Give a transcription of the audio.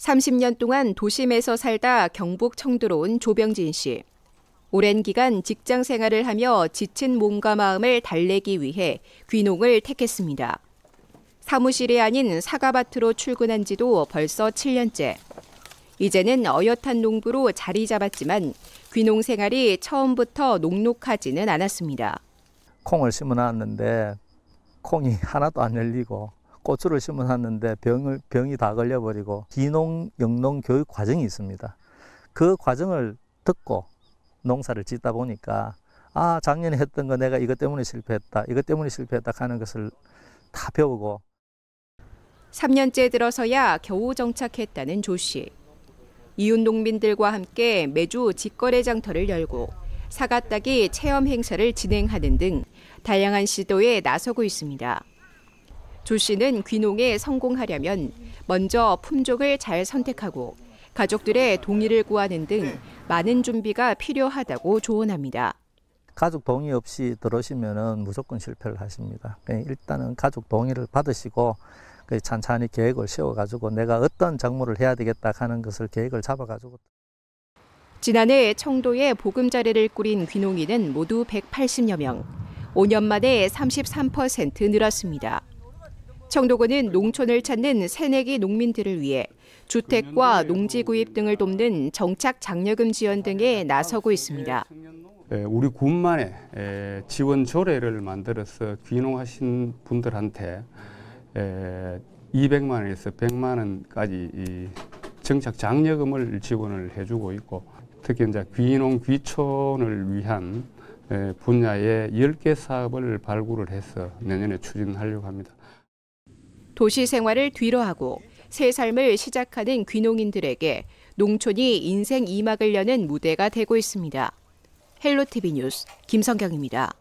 30년 동안 도심에서 살다 경북 청두로 온 조병진 씨. 오랜 기간 직장 생활을 하며 지친 몸과 마음을 달래기 위해 귀농을 택했습니다. 사무실이 아닌 사과밭으로 출근한 지도 벌써 7년째. 이제는 어엿한 농부로 자리 잡았지만 귀농 생활이 처음부터 녹록하지는 않았습니다. 콩을 심어놨는데 콩이 하나도 안 열리고 꽃추를 심어놨는데 병을, 병이 다 걸려버리고 기농, 영농 교육 과정이 있습니다. 그 과정을 듣고 농사를 짓다 보니까 아 작년에 했던 거 내가 이것 때문에 실패했다 이것 때문에 실패했다 하는 것을 다 배우고 3년째 들어서야 겨우 정착했다는 조 씨. 이웃 농민들과 함께 매주 직거래 장터를 열고 사과 따기 체험 행사를 진행하는 등 다양한 시도에 나서고 있습니다. 조 씨는 귀농에 성공하려면 먼저 품종을 잘 선택하고 가족들의 동의를 구하는 등 많은 준비가 필요하다고 조언합니다. 가족 동의 없이 들어오시면 무조건 실패를 하십니다. 네, 일단은 가족 동의를 받으시고 그 찬찬히 계획을 세워가지고 내가 어떤 작물을 해야 되겠다 하는 것을 계획을 잡아가지고. 지난해 청도에 보금자리를 꾸린 귀농인은 모두 180여 명. 5년 만에 33% 늘었습니다. 청도군은 농촌을 찾는 새내기 농민들을 위해 주택과 농지 구입 뭐 등을 돕는 정착 장려금 지원 등에 아, 네, 나서고 있습니다. 예, 예, 우리 군만의 예, 지원 조례를 만들어서 귀농하신 분들한테 200만 원에서 100만 원까지 정착 장려금을 지원을 해주고 있고 특히 이제 귀농 귀촌을 위한 분야의 10개 사업을 발굴을 해서 내년에 추진하려고 합니다. 도시 생활을 뒤로하고 새 삶을 시작하는 귀농인들에게 농촌이 인생 이막을 여는 무대가 되고 있습니다. 헬로TV 뉴스 김성경입니다.